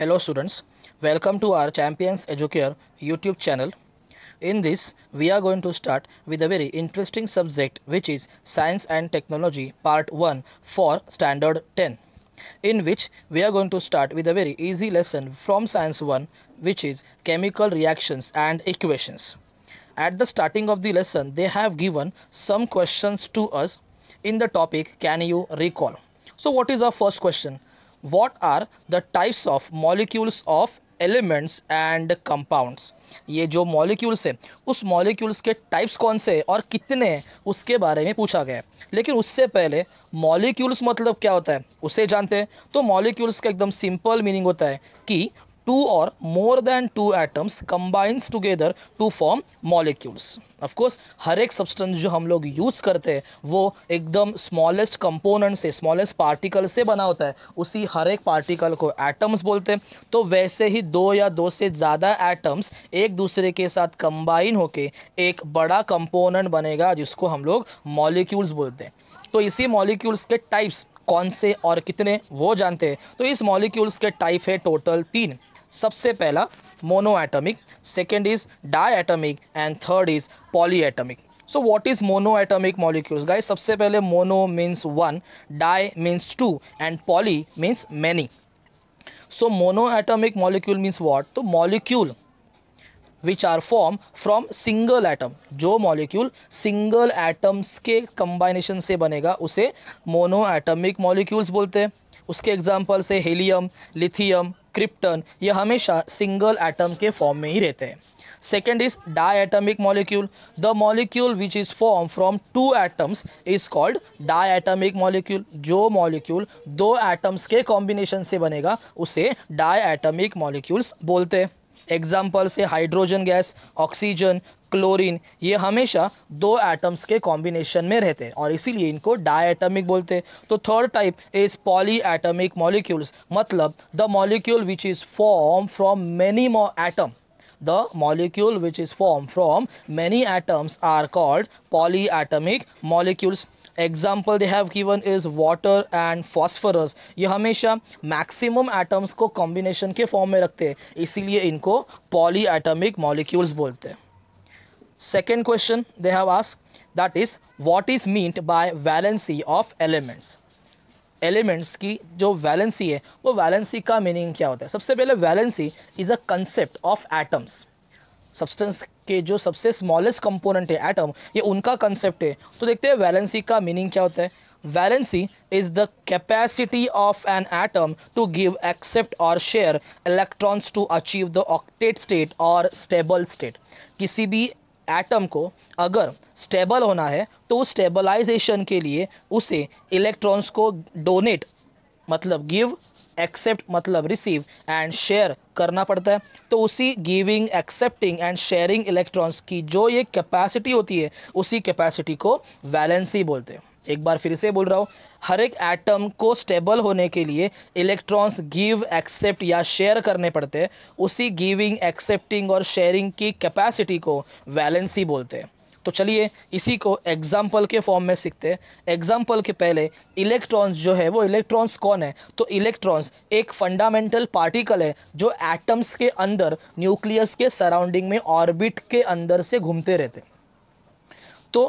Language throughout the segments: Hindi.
Hello students, welcome to our Champions Educare YouTube channel. In this, we are going to start with a very interesting subject which is Science and Technology Part 1 for Standard 10 in which we are going to start with a very easy lesson from Science 1 which is Chemical Reactions and Equations. At the starting of the lesson, they have given some questions to us in the topic Can you recall? So what is our first question? what are the types of molecules ऑफ एलिमेंट्स एंड कंपाउंड्स ये जो मॉलिक्यूल्स है उस मॉलिक्यूल्स के टाइप्स कौन से हैं और कितने हैं उसके बारे में पूछा गया है लेकिन उससे पहले मॉलिक्यूल्स मतलब क्या होता है उसे जानते हैं तो मॉलिक्यूल्स का एकदम सिंपल मीनिंग होता है कि टू और more than two atoms combines together to form molecules of course हर एक सब्सटेंस जो हम लोग यूज़ करते हैं वो एकदम स्मॉलेस्ट कंपोनेंट से स्मॉलेस्ट पार्टिकल से बना होता है उसी हर एक पार्टिकल को एटम्स बोलते हैं तो वैसे ही दो या दो से ज़्यादा एटम्स एक दूसरे के साथ कंबाइन होकर एक बड़ा कंपोनेंट बनेगा जिसको हम लोग मॉलिक्यूल्स बोलते हैं तो इसी मॉलिक्यूल्स के टाइप्स कौन से और कितने वो जानते हैं तो इस मॉलिक्यूल्स के टाइप है टोटल तीन सबसे पहला mono atomic second is di atomic and third is poly atomic so what is mono atomic molecules guys सबसे पहले mono means one di means two and poly means many so mono atomic molecule means what तो molecule which are form from single atom जो मॉलिक्यूल सिंगल एटम्स के कंबाइनेशन से बनेगा उसे मोनो एटमिक मॉलिक्यूल्स बोलते हैं उसके एग्जाम्पल से हेलियम लिथियम क्रिप्टन ये हमेशा सिंगल एटम के फॉर्म में ही रहते हैं second is di atomic molecule the molecule which is form from two atoms is called di atomic molecule जो मॉलिक्यूल दो एटम्स के कॉम्बिनेशन से बनेगा उसे डाई एटमिक मॉलिक्यूल्स बोलते हैं एग्जाम्पल्स है हाइड्रोजन गैस ऑक्सीजन क्लोरीन ये हमेशा दो एटम्स के कॉम्बिनेशन में रहते हैं और इसीलिए इनको डायटमिक बोलते हैं तो third type is poly atomic molecules मतलब the molecule which is form from many atom molecule which is form from many atoms are called poly atomic molecules example they have given is water and phosphorus ये हमेशा मैक्सिमम एटम्स को कॉम्बिनेशन के फॉर्म में रखते हैं इसीलिए इनको पॉली एटमिक मॉलिक्यूल्स बोलते हैं second question they have ask that is what is meant by valency of elements elements की जो वैलेंसी है वो वैलेंसी का मीनिंग क्या होता है सबसे पहले valency is a concept of atoms substance के जो सबसे स्मॉलेस्ट कंपोनेंट है एटम ये उनका कंसेप्ट है तो देखते हैं वैलेंसी का मीनिंग क्या होता है valency is the capacity of an atom to give accept और share electrons to achieve the octet state और स्टेबल स्टेट किसी भी एटम को अगर स्टेबल होना है तो स्टेबलाइजेशन के लिए उसे इलेक्ट्रॉन्स को डोनेट मतलब गिव एक्सेप्ट मतलब रिसीव एंड शेयर करना पड़ता है तो उसी giving accepting and sharing electrons की जो ये कैपेसिटी होती है उसी कैपेसिटी को वैलेंसी बोलते हैं एक बार फिर से बोल रहा हूँ हर एक एटम को स्टेबल होने के लिए इलेक्ट्रॉन्स गिव एक्सेप्ट या शेयर करने पड़ते हैं उसी गिविंग एक्सेप्टिंग और शेयरिंग की कैपेसिटी को वैलेंसी बोलते हैं तो चलिए इसी को एग्जाम्पल के फॉर्म में सीखते हैं एग्जाम्पल के पहले इलेक्ट्रॉन्स जो है वो इलेक्ट्रॉन्स कौन है तो इलेक्ट्रॉन्स एक फंडामेंटल पार्टिकल है जो एटम्स के अंदर न्यूक्लियस के सराउंडिंग में ऑर्बिट के अंदर से घूमते रहते तो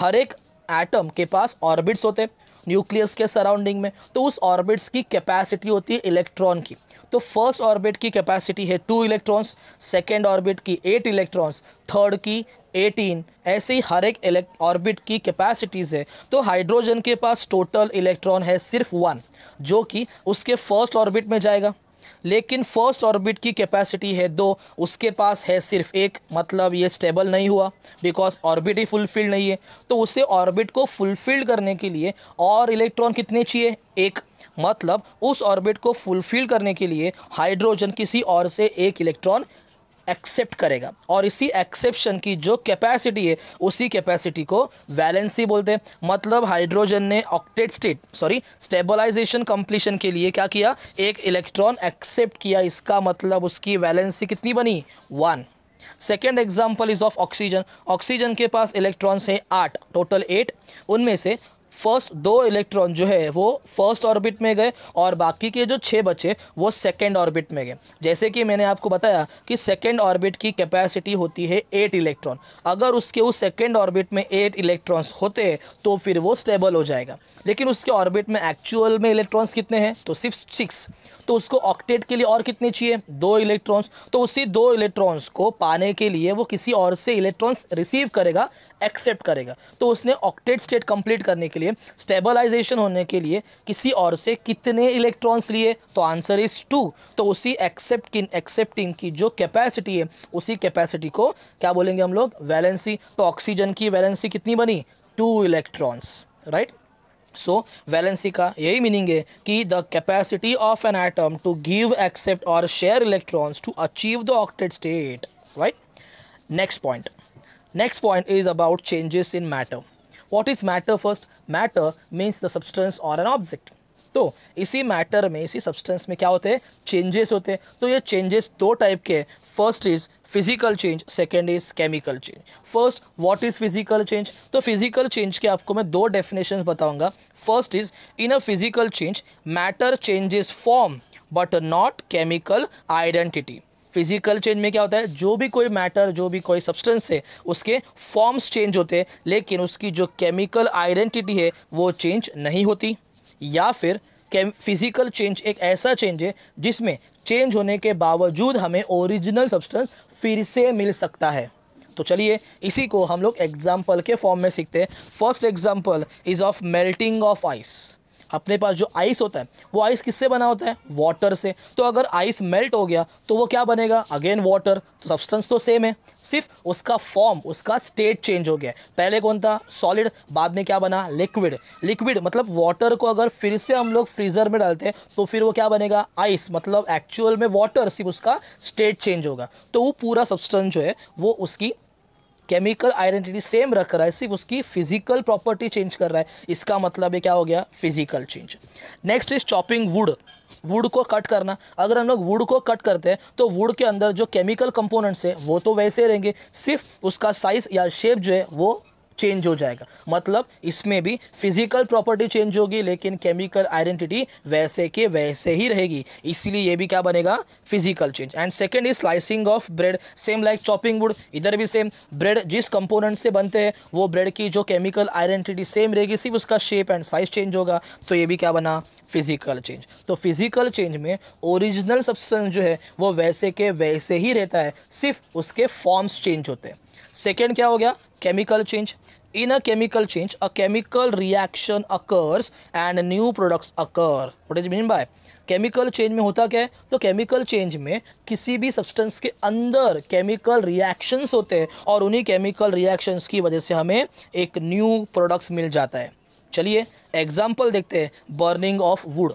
हर एक एटम के पास ऑर्बिट्स होते न्यूक्लियस के सराउंडिंग में तो उस ऑर्बिट्स की कैपेसिटी होती है इलेक्ट्रॉन की तो फर्स्ट ऑर्बिट की कैपेसिटी है टू इलेक्ट्रॉन्स सेकेंड ऑर्बिट की एट इलेक्ट्रॉन्स थर्ड की एटीन ऐसे ही हर एक ऑर्बिट की कैपेसिटीज़ है तो हाइड्रोजन के पास टोटल इलेक्ट्रॉन है सिर्फ वन जो कि उसके फर्स्ट ऑर्बिट में जाएगा लेकिन फर्स्ट ऑर्बिट की कैपेसिटी है दो उसके पास है सिर्फ एक मतलब ये स्टेबल नहीं हुआ बिकॉज ऑर्बिट ही फुलफिल्ड नहीं है तो उसे ऑर्बिट को फुलफिल्ड करने के लिए और इलेक्ट्रॉन कितने चाहिए एक मतलब उस ऑर्बिट को फुलफिल करने के लिए हाइड्रोजन किसी और से एक इलेक्ट्रॉन एक्सेप्ट करेगा और इसी एक्सेप्शन की जो कैपेसिटी है उसी कैपेसिटी को वैलेंसी बोलते हैं मतलब हाइड्रोजन ने octet state sorry stabilization completion के लिए क्या किया एक इलेक्ट्रॉन एक्सेप्ट किया इसका मतलब उसकी वैलेंसी कितनी बनी one second example is of oxygen oxygen के पास इलेक्ट्रॉन्स हैं आठ टोटल एट उनमें से फर्स्ट दो इलेक्ट्रॉन जो है वो फर्स्ट ऑर्बिट में गए और बाकी के जो छः बचे वो सेकेंड ऑर्बिट में गए जैसे कि मैंने आपको बताया कि सेकेंड ऑर्बिट की कैपेसिटी होती है एट इलेक्ट्रॉन अगर उसके उस सेकेंड ऑर्बिट में एट इलेक्ट्रॉन्स होते तो फिर वो स्टेबल हो जाएगा लेकिन उसके ऑर्बिट में एक्चुअल में इलेक्ट्रॉन्स कितने हैं तो सिर्फ सिक्स तो उसको ऑक्टेट के लिए और कितने चाहिए दो इलेक्ट्रॉन्स तो उसी दो इलेक्ट्रॉन्स को पाने के लिए वो किसी और से इलेक्ट्रॉन्स रिसीव करेगा एक्सेप्ट करेगा तो उसने ऑक्टेट स्टेट कंप्लीट करने के लिए स्टेबलाइजेशन होने के लिए किसी और से कितने इलेक्ट्रॉन्स लिए तो आंसर इज टू तो उसी एक्सेप्ट एक्सेप्टिंग की जो कैपेसिटी है उसी कैपेसिटी को क्या बोलेंगे हम लोग वैलेंसी तो ऑक्सीजन की वैलेंसी कितनी बनी two electrons right so valency का यही मीनिंग है कि the capacity of an atom to give accept और share electrons to achieve the octet state right next point next point is about changes in matter what is matter first matter means the substance और एन ऑब्जेक्ट तो इसी मैटर में इसी सब्सटेंस में क्या होते हैं चेंजेस होते हैं तो ये चेंजेस दो टाइप के हैं first is physical change second is chemical change first what is physical change तो फिजिकल चेंज के आपको मैं दो डेफिनेशन बताऊंगा first is in a physical change matter changes form but not chemical identity physical change में क्या होता है जो भी कोई मैटर जो भी कोई सब्सटेंस है उसके फॉर्म्स चेंज होते हैं लेकिन उसकी जो केमिकल आइडेंटिटी है वो चेंज नहीं होती या फिर फिजिकल चेंज एक ऐसा चेंज है जिसमें चेंज होने के बावजूद हमें ओरिजिनल सब्सटेंस फिर से मिल सकता है तो चलिए इसी को हम लोग एग्जाम्पल के फॉर्म में सीखते हैं first example is of melting of ice अपने पास जो आइस होता है वो आइस किससे बना होता है वाटर से तो अगर आइस मेल्ट हो गया तो वो क्या बनेगा अगेन वाटर तो सब्सटेंस तो सेम है सिर्फ उसका फॉर्म उसका स्टेट चेंज हो गया पहले कौन था सॉलिड बाद में क्या बना लिक्विड लिक्विड मतलब वाटर को अगर फिर से हम लोग फ्रीज़र में डालते हैं तो फिर वो क्या बनेगा आइस मतलब एक्चुअल में वाटर सिर्फ उसका स्टेट चेंज होगा तो वो पूरा सब्सटेंस जो है वो उसकी केमिकल आइडेंटिटी सेम रख रहा है सिर्फ उसकी फिजिकल प्रॉपर्टी चेंज कर रहा है इसका मतलब है क्या हो गया physical change next is chopping wood wood को कट करना अगर हम लोग वुड को कट करते हैं तो वुड के अंदर जो केमिकल कंपोनेंट्स है वो तो वैसे रहेंगे सिर्फ उसका साइज या शेप जो है वो चेंज हो जाएगा मतलब इसमें भी फिजिकल प्रॉपर्टी चेंज होगी लेकिन केमिकल आइडेंटिटी वैसे के वैसे ही रहेगी इसीलिए ये भी क्या बनेगा physical change and second is slicing of bread same like chopping wood इधर भी सेम ब्रेड जिस कंपोनेंट से बनते हैं वो ब्रेड की जो केमिकल आइडेंटिटी सेम रहेगी सिर्फ उसका शेप एंड साइज चेंज होगा तो ये भी क्या बना फिजिकल चेंज तो फिजिकल चेंज में ओरिजिनल सब्सटेंस जो है वो वैसे के वैसे ही रहता है सिर्फ उसके फॉर्म्स चेंज होते हैं सेकेंड क्या हो गया chemical change in a chemical change a chemical reaction occurs and new products occur what is mean by chemical change में होता क्या है तो केमिकल चेंज में किसी भी सब्सटेंस के अंदर केमिकल रिएक्शंस होते हैं और उन्हीं केमिकल रिएक्शंस की वजह से हमें एक न्यू प्रोडक्ट्स मिल जाता है चलिए एग्जाम्पल देखते हैं बर्निंग ऑफ वुड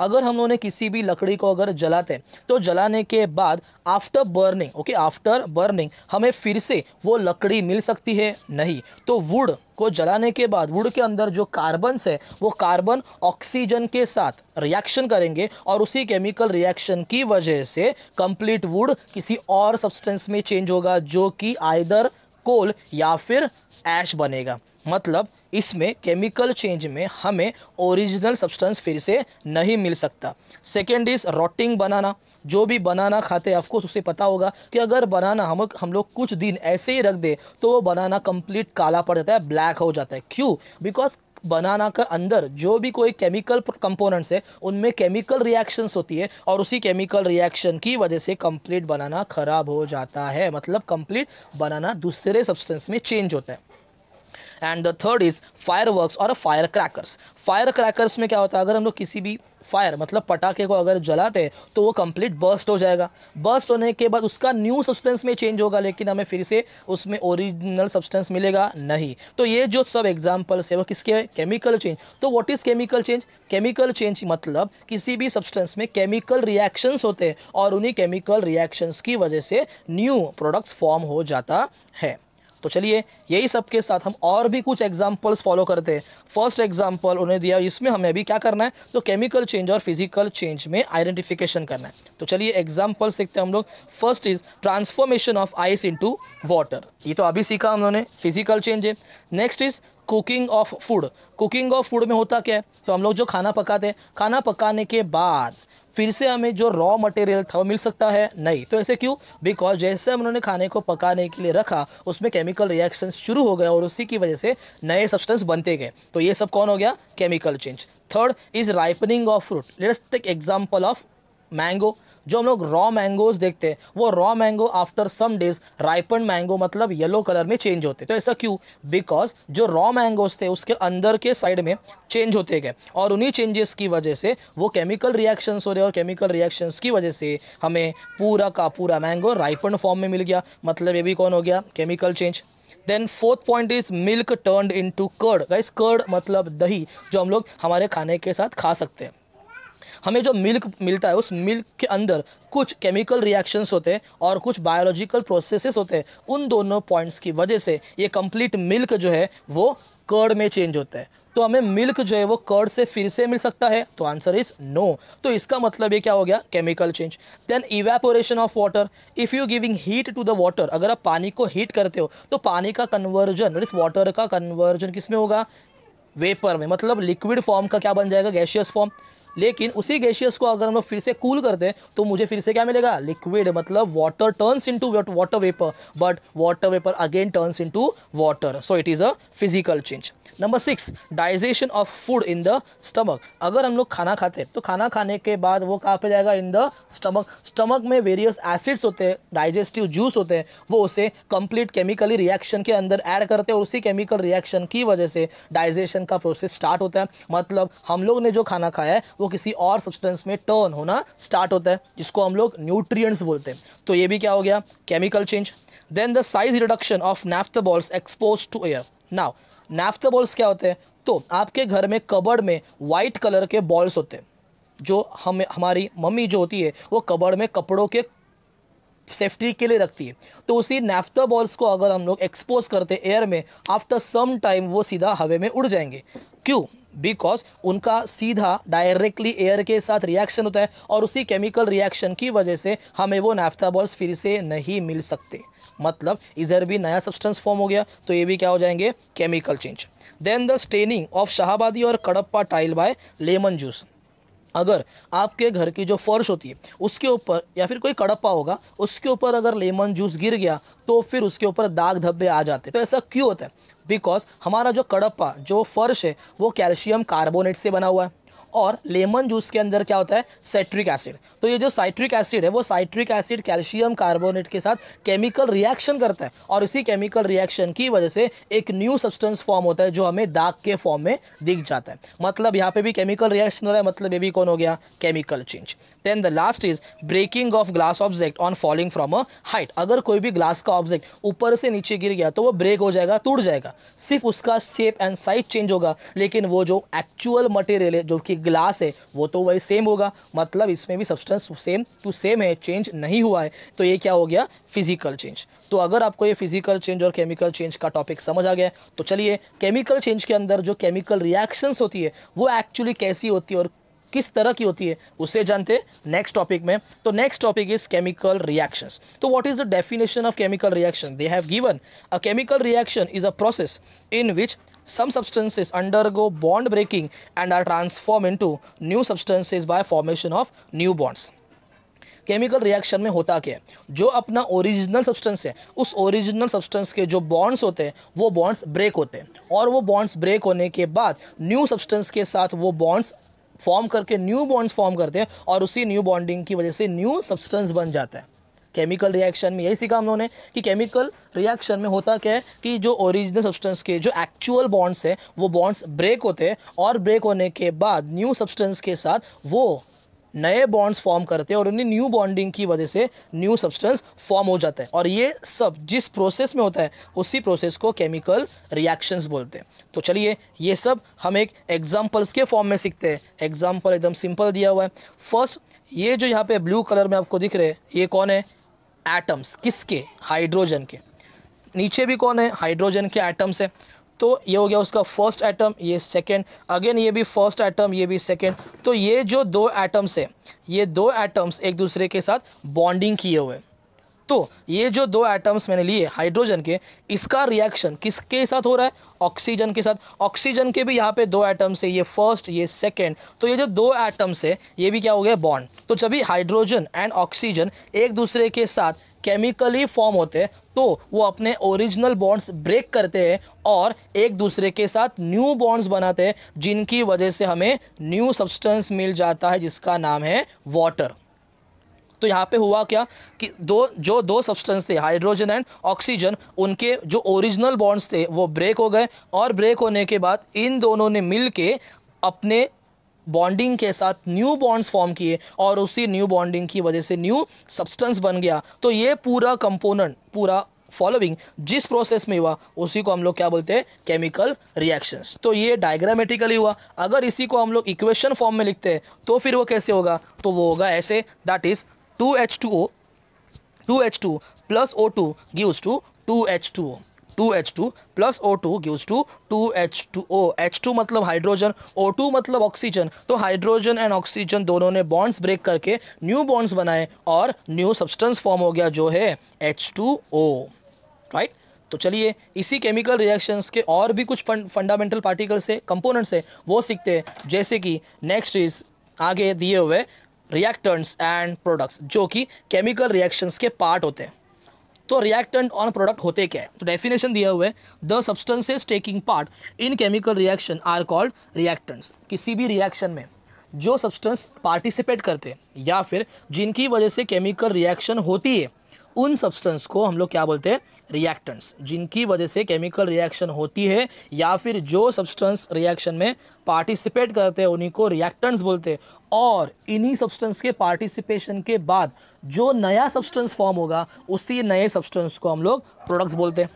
अगर हम लोगों ने किसी भी लकड़ी को अगर जलाते हैं तो जलाने के बाद after burning okay after burning हमें फिर से वो लकड़ी मिल सकती है नहीं तो वुड को जलाने के बाद वुड के अंदर जो कार्बन्स है वो कार्बन ऑक्सीजन के साथ रिएक्शन करेंगे और उसी केमिकल रिएक्शन की वजह से कंप्लीट वुड किसी और सब्सटेंस में चेंज होगा जो कि आयदर कोल या फिर ऐश बनेगा मतलब इसमें केमिकल चेंज में हमें ओरिजिनल सब्सटेंस फिर से नहीं मिल सकता सेकेंड इज़ रोटिंग बनाना जो भी बनाना खाते हैं ऑफकोर्स उसे पता होगा कि अगर बनाना हम हम लोग कुछ दिन ऐसे ही रख दे तो वो बनाना कंप्लीट काला पड़ जाता है ब्लैक हो जाता है क्यों बिकॉज बनाना का अंदर जो भी कोई केमिकल कंपोनेंट्स है उनमें केमिकल रिएक्शंस होती है और उसी केमिकल रिएक्शन की वजह से कंप्लीट बनाना ख़राब हो जाता है मतलब कंप्लीट बनाना दूसरे सब्सटेंस में चेंज होता है and the third is fireworks और फायर क्रैकर्स फायर क्रैकर्स में क्या होता है अगर हम लोग किसी भी फायर मतलब पटाखे को अगर जलाते तो वो कंप्लीट बर्स्ट हो जाएगा बर्स्ट होने के बाद उसका न्यू सब्सटेंस में चेंज होगा लेकिन हमें फिर से उसमें ओरिजिनल सब्सटेंस मिलेगा नहीं तो ये जो सब एग्जाम्पल्स है वो किसके केमिकल चेंज तो what is chemical change chemical change मतलब किसी भी सब्सटेंस में केमिकल रिएक्शंस होते हैं और उन्हीं केमिकल रिएक्शंस की वजह से न्यू प्रोडक्ट्स फॉर्म हो जाता है तो चलिए यही सब के साथ हम और भी कुछ एग्जाम्पल्स फॉलो करते हैं फर्स्ट एग्जाम्पल उन्हें दिया इसमें हमें अभी क्या करना है तो केमिकल चेंज और फिजिकल चेंज में आइडेंटिफिकेशन करना है तो चलिए एग्जाम्पल्स देखते हैं हम लोग first is transformation of ice into water ये तो अभी सीखा हम लोगों ने फिजिकल चेंज है next is cooking of food cooking of food में होता क्या है तो हम लोग जो खाना पकाते हैं खाना पकाने के बाद फिर से हमें जो रॉ मटेरियल था वो मिल सकता है नहीं तो ऐसे क्यों बिकॉज जैसे हम उन्होंने खाने को पकाने के लिए रखा उसमें केमिकल रिएक्शन शुरू हो गया और उसी की वजह से नए सब्सटेंस बनते गए तो ये सब कौन हो गया chemical change third is ripening of fruit let's take example of mango जो हम लोग रॉ मैंगोज देखते हैं वो raw mango after some days ripen mango मतलब येलो कलर में चेंज होते तो ऐसा क्यों बिकॉज जो रॉ मैंगोज थे उसके अंदर के साइड में चेंज होते गए और उन्हीं चेंजेस की वजह से वो केमिकल रिएक्शंस हो रहे और केमिकल रिएक्शंस की वजह से हमें पूरा का पूरा मैंगो राइपन फॉर्म में मिल गया मतलब ये भी कौन हो गया chemical change then fourth point is milk turn into curd guys curd मतलब दही जो हम लोग हमारे खाने के साथ खा सकते हैं हमें जो मिल्क मिलता है उस मिल्क के अंदर कुछ केमिकल रिएक्शंस होते हैं और कुछ बायोलॉजिकल प्रोसेसेस होते हैं उन दोनों पॉइंट्स की वजह से ये कंप्लीट मिल्क जो है वो कर्ड में चेंज होता है तो हमें मिल्क जो है वो कर्ड से फिर से मिल सकता है तो आंसर इज नो तो इसका मतलब ये क्या हो गया chemical change then evaporation of water if you giving heat to the water अगर आप पानी को हीट करते हो तो पानी का कन्वर्जन इस वाटर का कन्वर्जन किस में होगा वेपर में मतलब लिक्विड फॉर्म का क्या बन जाएगा गैशियस फॉर्म लेकिन उसी गैशियस को अगर हम लोग फिर से कूल करते हैं तो मुझे फिर से क्या मिलेगा लिक्विड मतलब water turns into water vapour but water vapour again turns into water so it is a physical change number six digestion of food in the stomach अगर हम लोग खाना खाते हैं तो खाना खाने के बाद वो कहाँ पर जाएगा इन द स्टमक स्टमक में वेरियस एसिड्स होते हैं डाइजेस्टिव जूस होते हैं वो उसे कंप्लीट केमिकली रिएक्शन के अंदर ऐड करते हैं और उसी केमिकल रिएक्शन की वजह से डाइजेशन का प्रोसेस स्टार्ट होता है मतलब हम लोग ने जो खाना खाया है वो किसी और सब्सटेंस में टर्न होना स्टार्ट होता है जिसको हम लोग न्यूट्रिएंट्स बोलते हैं तो ये भी क्या हो गया chemical change then the size reduction of naphtha balls expose to air now naphtha balls क्या होते हैं तो आपके घर में कबड़ में वाइट कलर के बॉल्स होते हैं जो हम हमारी मम्मी जो होती है वो कबड़ में कपड़ों के सेफ्टी के लिए रखती है तो उसी नेफ्ता बॉल्स को अगर हम लोग एक्सपोज करते एयर में आफ्टर सम टाइम वो सीधा हवे में उड़ जाएंगे क्यों बिकॉज उनका सीधा डायरेक्टली एयर के साथ रिएक्शन होता है और उसी केमिकल रिएक्शन की वजह से हमें वो नाफ्ता बॉल्स फिर से नहीं मिल सकते मतलब इधर भी नया सब्सटेंस फॉर्म हो गया तो ये भी क्या हो जाएंगे chemical change then the staining of Shahabadi और Kadapa tile by lemon juice अगर आपके घर की जो फर्श होती है उसके ऊपर या फिर कोई कड़प्पा होगा उसके ऊपर अगर लेमन जूस गिर गया तो फिर उसके ऊपर दाग धब्बे आ जाते तो ऐसा क्यों होता है बिकॉज हमारा जो कड़प्पा जो फर्श है वो कैल्शियम कार्बोनेट से बना हुआ है और लेमन जूस के अंदर क्या होता है साइट्रिक एसिड तो ये जो साइट्रिक एसिड है वो साइट्रिक एसिड कैल्शियम कार्बोनेट के साथ केमिकल रिएक्शन करता है और इसी केमिकल रिएक्शन की वजह से एक न्यू सब्सटेंस फॉर्म होता है जो हमें दाग के फॉर्म में दिख जाता है मतलब यहाँ पे भी केमिकल रिएक्शन हो रहा है मतलब ये भी कौन हो गया chemical change then the last is breaking of glass object on falling from a height अगर कोई भी ग्लास का ऑब्जेक्ट ऊपर से नीचे गिर गया तो वो ब्रेक हो जाएगा टूट जाएगा सिर्फ उसका शेप एंड साइज चेंज होगा लेकिन वो जो एक्चुअल मटेरियल है जो बाकी ग्लास है वो तो वही सेम होगा मतलब इसमें भी सब्सटेंस सेम टू सेम है चेंज नहीं हुआ है तो ये क्या हो गया फिजिकल चेंज तो अगर आपको ये फिजिकल चेंज और केमिकल चेंज का टॉपिक समझ आ गया तो चलिए केमिकल चेंज के अंदर जो केमिकल रिएक्शंस होती है वो एक्चुअली कैसी होती है और किस तरह की होती है उसे जानते हैं नेक्स्ट टॉपिक में तो next topic is chemical reactions तो what is the definition of chemical reaction they have given a chemical reaction is a process in which some go bond breaking and are transform into new substances by formation of new bonds chemical reaction में होता क्या है जो अपना ओरिजिनल सब्सटेंस है उस ओरिजिनल सब्सटेंस के जो बॉन्ड्स होते हैं वो बॉन्ड्स ब्रेक होते हैं और वो बॉन्ड्स ब्रेक होने के बाद न्यू सब्सटेंस के साथ वो बॉन्ड्स फॉर्म करके न्यू बॉन्ड्स फॉर्म करते हैं और उसी न्यू बॉन्डिंग की वजह से न्यू सब्सटेंस बन जाता है केमिकल रिएक्शन में यही सीखा हम लोगों ने कि केमिकल रिएक्शन में होता क्या है कि जो ओरिजिनल सब्सटेंस के जो एक्चुअल बॉन्ड्स हैं वो बॉन्ड्स ब्रेक होते हैं और ब्रेक होने के बाद न्यू सब्सटेंस के साथ वो नए बॉन्ड्स फॉर्म करते हैं और उन्हें न्यू बॉन्डिंग की वजह से न्यू सब्सटेंस फॉर्म हो जाता है और ये सब जिस प्रोसेस में होता है उसी प्रोसेस को केमिकल रिएक्शंस बोलते हैं तो चलिए ये सब हम एक एग्जाम्पल्स के फॉर्म में सीखते हैं एग्जाम्पल एकदम सिंपल दिया हुआ है फर्स्ट ये जो यहाँ पे ब्लू कलर में आपको दिख रहे हैं ये कौन है एटम्स किसके हाइड्रोजन के नीचे भी कौन है हाइड्रोजन के एटम्स है तो ये हो गया उसका फर्स्ट एटम ये सेकेंड अगेन ये भी फर्स्ट एटम ये भी सेकेंड तो ये जो दो एटम्स है ये दो एटम्स एक दूसरे के साथ बॉन्डिंग किए हुए तो ये जो दो एटम्स मैंने लिए हाइड्रोजन के इसका रिएक्शन किसके साथ हो रहा है ऑक्सीजन के साथ ऑक्सीजन के भी यहाँ पे दो एटम्स है ये फर्स्ट ये सेकेंड तो ये जो दो एटम्स है ये भी क्या हो गया बॉन्ड तो जब भी हाइड्रोजन एंड ऑक्सीजन एक दूसरे के साथ केमिकली फॉर्म होते हैं तो वो अपने ओरिजिनल बॉन्ड्स ब्रेक करते हैं और एक दूसरे के साथ न्यू बॉन्ड्स बनाते हैं जिनकी वजह से हमें न्यू सब्सटेंस मिल जाता है जिसका नाम है वाटर तो यहाँ पे हुआ क्या कि दो जो दो सब्सटेंस थे हाइड्रोजन एंड ऑक्सीजन उनके जो ओरिजिनल बॉन्ड्स थे वो ब्रेक हो गए और ब्रेक होने के बाद इन दोनों ने मिल के अपने बॉन्डिंग के साथ न्यू बॉन्ड्स फॉर्म किए और उसी न्यू बॉन्डिंग की वजह से न्यू सब्सटेंस बन गया तो ये पूरा कंपोनेंट पूरा फॉलोइंग जिस प्रोसेस में हुआ उसी को हम लोग क्या बोलते हैं केमिकल रिएक्शंस तो ये डायग्रामेटिकली हुआ अगर इसी को हम लोग इक्वेशन फॉर्म में लिखते हैं तो फिर वो कैसे होगा तो वो होगा ऐसे that is two two two two two H H O O plus two two H two O two H two plus O two two two H two O H two मतलब हाइड्रोजन ओ टू मतलब ऑक्सीजन तो हाइड्रोजन एंड ऑक्सीजन दोनों ने बॉन्ड्स ब्रेक करके न्यू बॉन्ड्स बनाए और न्यू सब्सटेंस फॉर्म हो गया जो है एच टू ओ राइट तो चलिए इसी केमिकल रिएक्शंस के और भी कुछ फंडामेंटल पार्टिकल्स है कंपोनेंट्स है वो सीखते हैं जैसे कि नेक्स्ट इज आगे दिए हुए रिएक्टेंट्स एंड प्रोडक्ट्स जो कि केमिकल रिएक्शंस के पार्ट होते हैं तो रिएक्टेंट ऑन प्रोडक्ट होते क्या है तो डेफिनेशन दिया हुआ है the substances taking part in chemical reaction are called reactants किसी भी रिएक्शन में जो सब्सटेंस पार्टिसिपेट करते हैं या फिर जिनकी वजह से केमिकल रिएक्शन होती है उन सब्सटेंस को हम लोग क्या बोलते हैं रिएक्टेंट्स जिनकी वजह से केमिकल रिएक्शन होती है या फिर जो सब्सटेंस रिएक्शन में पार्टिसिपेट करते हैं उन्हीं को रिएक्टेंट्स बोलते हैं और इन्हीं सब्सटेंस के पार्टिसिपेशन के बाद जो नया सब्सटेंस फॉर्म होगा उसी नए सब्सटेंस को हम लोग प्रोडक्ट्स बोलते हैं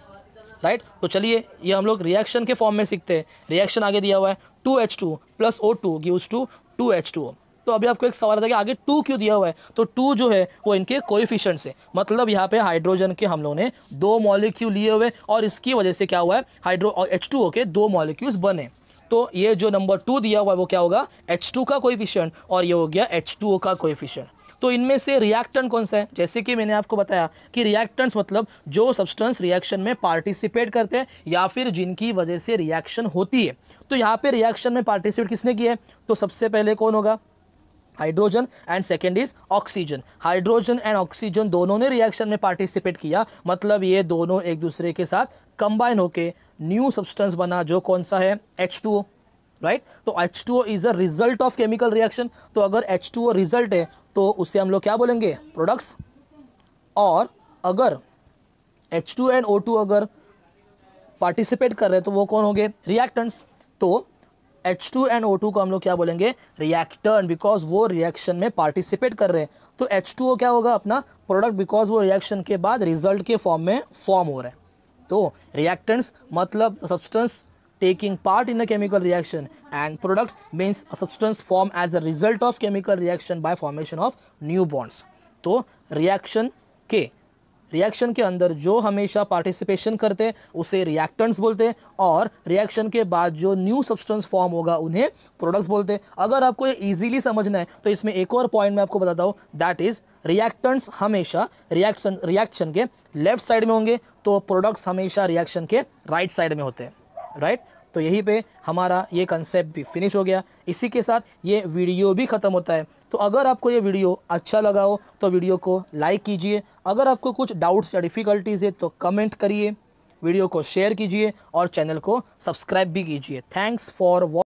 राइट right? तो चलिए ये हम लोग रिएक्शन के फॉर्म में सीखते हैं रिएक्शन आगे दिया हुआ है two H two plus O two gives two two H two तो अभी आपको एक सवाल था कि आगे टू क्यों दिया हुआ है तो टू जो है वो इनके कोइफिशेंट से मतलब यहाँ पे हाइड्रोजन के हम लोगों ने दो मॉलिक्यूल लिए हुए और इसकी वजह से क्या हुआ है हाइड्रो एच टू के दो मॉलिक्यूल्स बने तो ये जो नंबर टू दिया हुआ है वो क्या होगा एच टू का कोइफिशियंट और ये हो गया एच टू का कोइफिशियंट तो इनमें से रिएक्टन कौन सा है जैसे कि मैंने आपको बताया कि रिएक्टेंट्स मतलब जो सब्सटेंस रिएक्शन में पार्टिसिपेट करते हैं या फिर जिनकी वजह से रिएक्शन होती है तो यहाँ पे रिएक्शन में पार्टिसिपेट किसने किया है तो सबसे पहले कौन होगा hydrogen and second is oxygen hydrogen and oxygen दोनों ने रिएक्शन में पार्टिसिपेट किया मतलब ये दोनों एक दूसरे के साथ कंबाइन होके न्यू सब्सटेंस बना जो कौन सा है एच टू ओ राइट तो H two O is a result of chemical reaction तो अगर एच टू ओ रिजल्ट है तो उससे हम लोग क्या बोलेंगे प्रोडक्ट्स और अगर H two and O two अगर पार्टिसिपेट कर रहे हैं तो वो कौन होंगे रिएक्टेंट्स तो H two and O two को हम लोग क्या बोलेंगे रिएक्टर्न बिकॉज वो रिएक्शन में पार्टिसिपेट कर रहे हैं तो एच टू ओ क्या होगा अपना प्रोडक्ट बिकॉज वो रिएक्शन के बाद रिजल्ट के फॉर्म में फॉर्म हो रहे हैं तो रिएक्टेंट्स मतलब substance taking part in a chemical reaction and product means substance form as a result of chemical reaction by formation of new bonds तो रिएक्शन के रिएक्शन के अंदर जो हमेशा पार्टिसिपेशन करते हैं उसे रिएक्टेंट्स बोलते हैं और रिएक्शन के बाद जो न्यू सब्सटेंस फॉर्म होगा उन्हें प्रोडक्ट्स बोलते हैं अगर आपको ये ईजिली समझना है तो इसमें एक और पॉइंट मैं आपको बताता हूँ दैट इज़ रिएक्टेंट्स हमेशा रिएक्शन रिएक्शन के लेफ्ट साइड में होंगे तो प्रोडक्ट्स हमेशा रिएक्शन के राइट right साइड में होते हैं राइट right? तो यहीं पर हमारा ये कंसेप्ट भी फिनिश हो गया इसी के साथ ये वीडियो भी ख़त्म होता है तो अगर आपको ये वीडियो अच्छा लगा हो तो वीडियो को लाइक कीजिए अगर आपको कुछ डाउट्स या डिफ़िकल्टीज़ है तो कमेंट करिए वीडियो को शेयर कीजिए और चैनल को सब्सक्राइब भी कीजिए थैंक्स फॉर